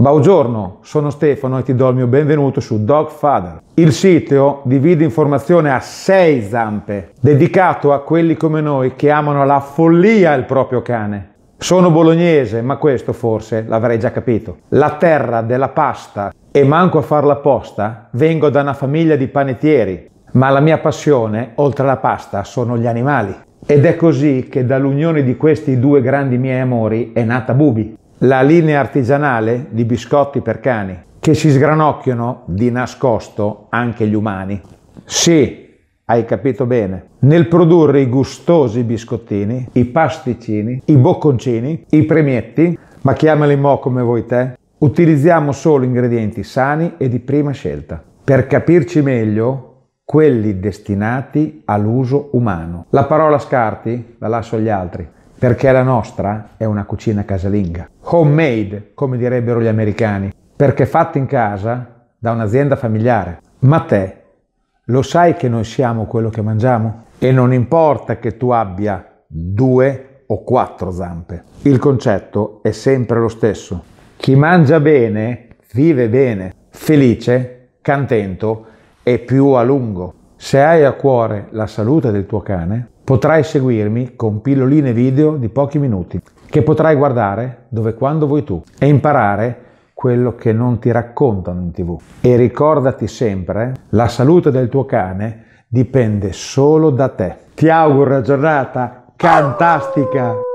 Buongiorno, sono Stefano e ti do il mio benvenuto su Dog Father. Il sito divide informazione a sei zampe, dedicato a quelli come noi che amano la follia il proprio cane. Sono bolognese, ma questo forse l'avrei già capito. La terra della pasta e manco a farla apposta, vengo da una famiglia di panettieri, ma la mia passione, oltre alla pasta, sono gli animali. Ed è così che dall'unione di questi due grandi miei amori è nata Bubi la linea artigianale di biscotti per cani che si sgranocchiano di nascosto anche gli umani. Sì, hai capito bene. Nel produrre i gustosi biscottini, i pasticcini, i bocconcini, i premietti, ma chiamali mo come vuoi te, utilizziamo solo ingredienti sani e di prima scelta. Per capirci meglio, quelli destinati all'uso umano. La parola scarti la lascio agli altri perché la nostra è una cucina casalinga. Homemade, come direbbero gli americani, perché fatta in casa da un'azienda familiare. Ma te lo sai che noi siamo quello che mangiamo? E non importa che tu abbia due o quattro zampe. Il concetto è sempre lo stesso. Chi mangia bene vive bene, felice, contento e più a lungo. Se hai a cuore la salute del tuo cane, Potrai seguirmi con pilloline video di pochi minuti che potrai guardare dove quando vuoi tu e imparare quello che non ti raccontano in tv. E ricordati sempre, la salute del tuo cane dipende solo da te. Ti auguro una giornata fantastica!